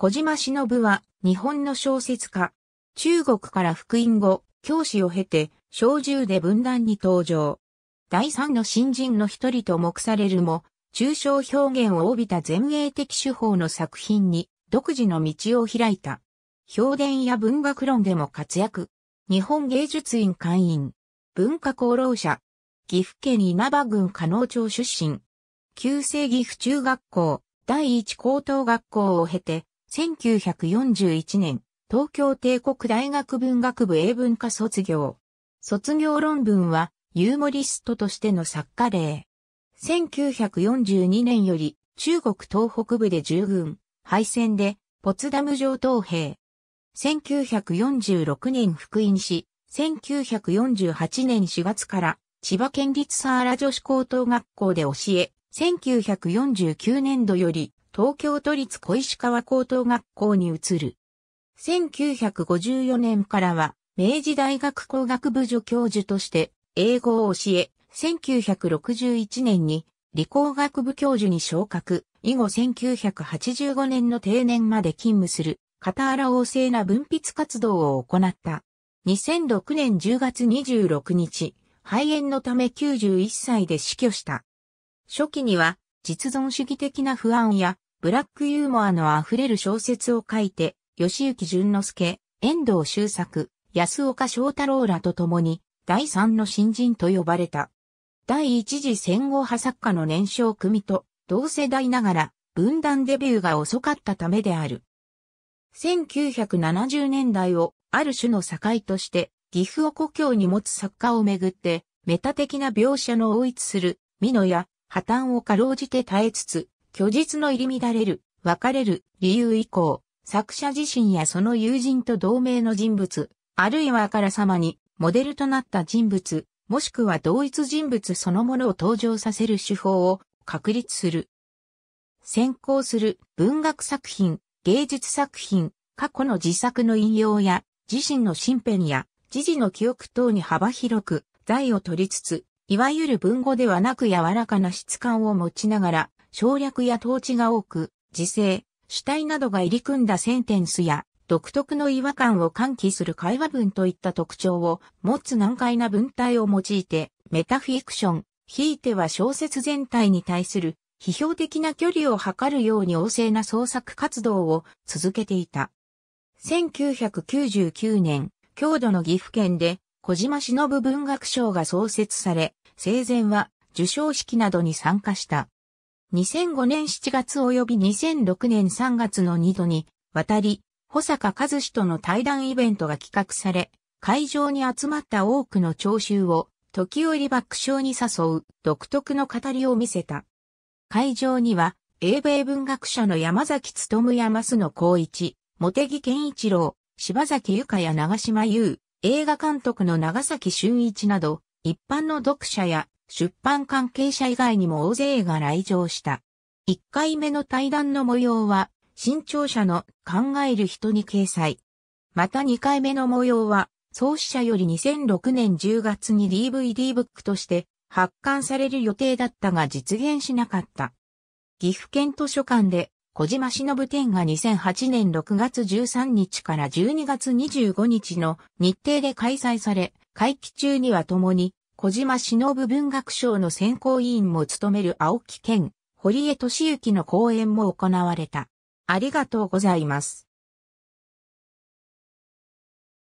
小島忍は日本の小説家。中国から福音後、教師を経て、小銃で文壇に登場。第三の新人の一人と目されるも、抽象表現を帯びた前衛的手法の作品に独自の道を開いた。評伝や文学論でも活躍。日本芸術院会員。文化功労者。岐阜県稲葉郡加納町出身。旧制岐阜中学校、第一高等学校を経て、1941年、東京帝国大学文学部英文科卒業。卒業論文は、ユーモリストとしての作家例。1942年より、中国東北部で従軍、敗戦で、ポツダム上東兵。1946年復員し、1948年4月から、千葉県立サーラ女子高等学校で教え、1949年度より東京都立小石川高等学校に移る。1954年からは、明治大学工学部助教授として、英語を教え、1961年に理工学部教授に昇格、以後1985年の定年まで勤務する、傍ら旺盛な文筆活動を行った。2006年10月26日、肺炎のため91歳で死去した。初期には実存主義的な不安や、ブラックユーモアの溢れる小説を書いて、吉行淳之介、遠藤周作、安岡翔太郎らと共に、第三の新人と呼ばれた。第一次戦後派作家の年少組と同世代ながら分断デビューが遅かったためである。1970年代をある種の境として岐阜を故郷に持つ作家をめぐってメタ的な描写の追一する美濃や破綻をかろうじて耐えつつ、虚実の入り乱れる、別れる理由以降、作者自身やその友人と同盟の人物、あるいはあからさまに、モデルとなった人物、もしくは同一人物そのものを登場させる手法を確立する。先行する文学作品、芸術作品、過去の自作の引用や、自身の身辺や、時事の記憶等に幅広く、財を取りつつ、いわゆる文語ではなく柔らかな質感を持ちながら、省略や統治が多く、時勢、主体などが入り組んだセンテンスや、独特の違和感を喚起する会話文といった特徴を持つ難解な文体を用いて、メタフィクション、ひいては小説全体に対する批評的な距離を測るように旺盛な創作活動を続けていた。1999年、郷土の岐阜県で小島忍文学賞が創設され、生前は受賞式などに参加した。2005年7月及び2006年3月の2度に、渡り、保坂和志との対談イベントが企画され、会場に集まった多くの聴衆を、時折爆笑に誘う独特の語りを見せた。会場には、英米文学者の山崎努や増野光一、茂木健一郎、柴崎由香や長島優、映画監督の長崎俊一など、一般の読者や出版関係者以外にも大勢が来場した。1回目の対談の模様は、新潮社の考える人に掲載。また2回目の模様は、創始者より2006年10月に DVD ブックとして発刊される予定だったが実現しなかった。岐阜県図書館で小島忍展が2008年6月13日から12月25日の日程で開催され、会期中には共に、小島忍文学賞の選考委員も務める青木健、堀江敏之の講演も行われた。ありがとうございます。